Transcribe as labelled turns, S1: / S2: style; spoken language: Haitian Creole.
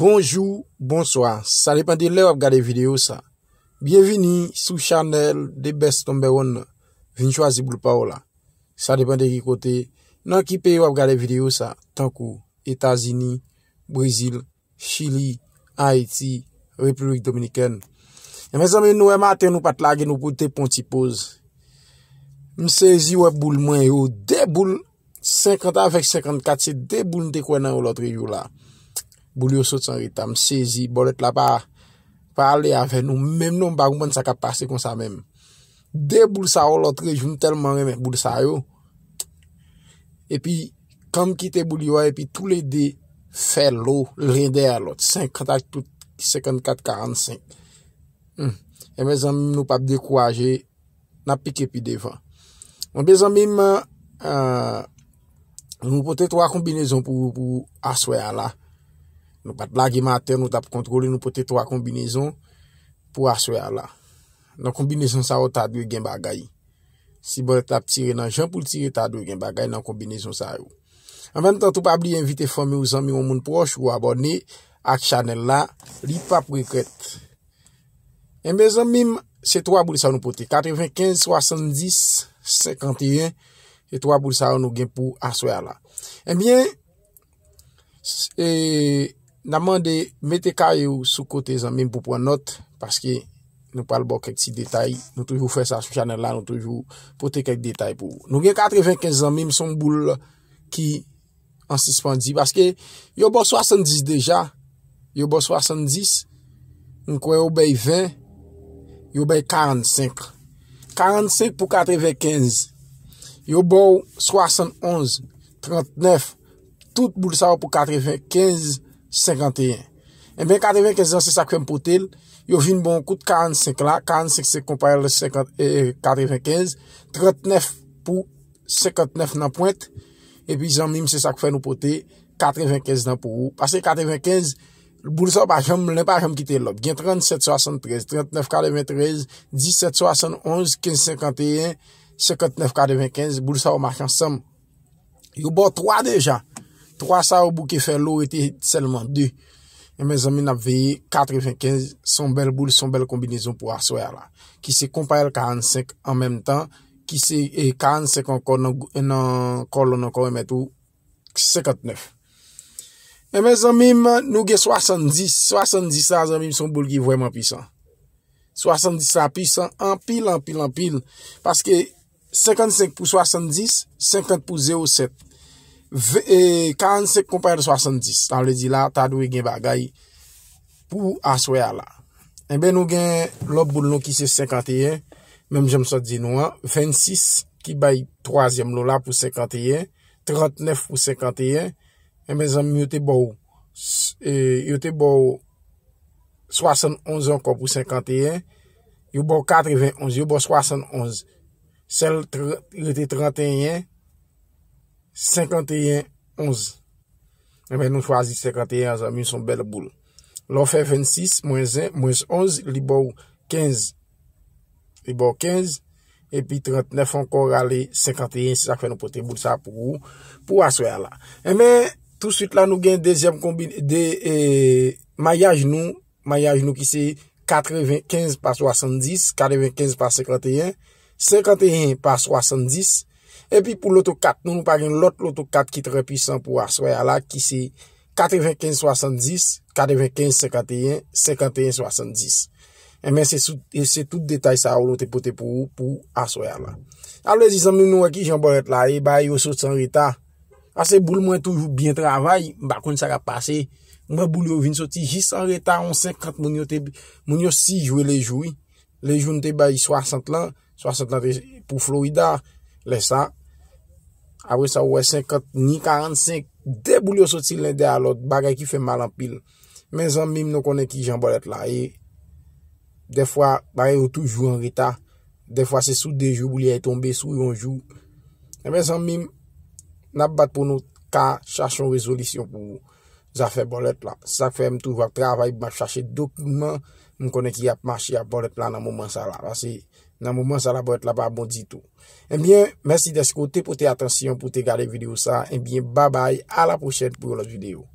S1: Bonjou, bonswa, sa depende le wap gade video sa. Bienveni sou chanel de best number one vin chwa zi boul pa ou la. Sa depende ki kote nan ki pe wap gade video sa. Tankou, Etazini, Brazil, Chili, Haiti, Republik Dominikene. E me zame nou e maten nou pat lage nou kote pon ti pose. Mse zi wap boul mwen yo, de boul 50 avek 54, se de boul nou de kwen nan ou lotre yo la. Boulio sot san rita, m sezi, bolet la pa pa ale ave nou, menm nou m bagouman sa ka pase kon sa menm. De boul sa ou lot, rejoun telman remen boul sa yo. E pi, kam kite boul yo, e pi tou le de fe lo, le de alot, 54-45. Hmm. E me zanm nou pa de kouaje, na pike pi devan. Bon, be zanm ima, euh, nou pote 3 kombinezon pou aswe ala. Nou pat blage mater, nou tap kontrole, nou pote 3 kombinezon pou aswe ala. Nan kombinezon sa ou, ta dwe gen bagay. Si bol tap tire nan jan pou tire, ta dwe gen bagay nan kombinezon sa ou. An men tan, tou pa bli invitee fome ou zanmi ou moun pwosh ou abone ak chanel la, ripap wikret. Enbe zanmim, se 3 boulisa nou pote, 95, 70, 51, se 3 boulisa nou gen pou aswe ala. Enbyen, eh se... Namande, mette kayo sou kote zanmim pou pou anot, paske nou pal bo kek ti detay, nou toujou fè sa sou chanel la, nou toujou pote kek detay pou ou. Nou gen 95 zanmim son boul ki ansispandi, paske yo bou 70 deja, yo bou 70, nou kwen yo bay 20, yo bay 45. 45 pou 95, yo bou 71, 39, tout boul sa wap pou 95, 15, 51 E eh ben 45 nan se sak fèm pote Yo vin bon kout 45 la 45 se kompare le 95 39 pou 59 nan point E pi jan mim se sak fèm nou pote 95 nan pou Pase 95 Boulsou pa jom lè pa jom kite lop Gyen 37, 73 39, 43 10, 7, 7, 11 15, 51 59, 45 Boulsou pa jom marchan sam Yo bon 3 deja 3 sa ou bouke fè lò etè selman 2. E mè zanmim ap veye 95 son bel boule, son bel kombinezon pou aswaya la. Ki se kompanyal 45 an mèm tan. Ki se 45 an kon nan kolon an kon mètou 59. E mè zanmim nou ge 70. 70 sa zanmim son boule ki vwèman pisan. 70 sa pisan an pil, an pil, an pil. Paske 55 pou 70, 50 pou 07. 45 kompanyen e, de 70 Tan le di la, ta dwe gen bagay Pou aswe a la Enbe nou gen, lop boun nou ki se 51 Mem jom sa di nou an 26 ki bay 3yem lola pou 51 39 pou 51 Enbe zan mi yote bou Yote bou 71 an kon pou 51 Yote bou 91 Yote bou 71 Sel yote 31 Enbe 51, 11. Emen, nou fwazi 51, anzami, sou bel boul. Lò fè 26, mwèz 1, mwèz 11, li bò 15, li bò 15, epi 39, ankòr gale 51, si sa fè nou pote boul sa pou ou, pou aswè ala. Emen, tout süt la nou gen dezyem kombi de maya jnou, maya jnou ki se 95 pa 70, 95 pa 51, 51 pa 70, 51 pa 70, epi pou loto kat, nou nou parin loto kat ki tre pisan pou aswaya la ki se 95-70 95-51 51-70 e men se tout detay sa ou lo te pote pou aswaya la alwez isan moun wakil jan bolet la e bay yo sot san reta ase boule mwen toujou bien travay bakoun sa ka pase mwen boule ou vin soti jis san reta moun yo si jwe le jwi le jwi nou te bay 60 lan 60 lan pou florida le sa Avre sa ouwe 50 ni 45, de bou li yo sot silen de alot, bagay ki fe mal an pil. Men zan mim nou konen ki jan bolet la e, defwa, bagay ou toujou an rita, defwa se sou dejou bou li ay tombe, sou yon jou. E men zan mim, nap bat pou nou ka, chachon rezolisyon pou zafè bolet la. Zafè m toujou ak travay, m a chachè dokumen, m konen ki ap machi ap bolet la nan mouman sa la. Zafè m toujou ak travay, m a chachè dokumen, m konen ki ap machi ap bolet la nan mouman sa la. Nan mouman sa la pou ete la ba bon dito. Enbyen, eh mersi desko te pote atensyon pou te gade video sa. Enbyen, eh ba bay, a la pochete pou yo la video.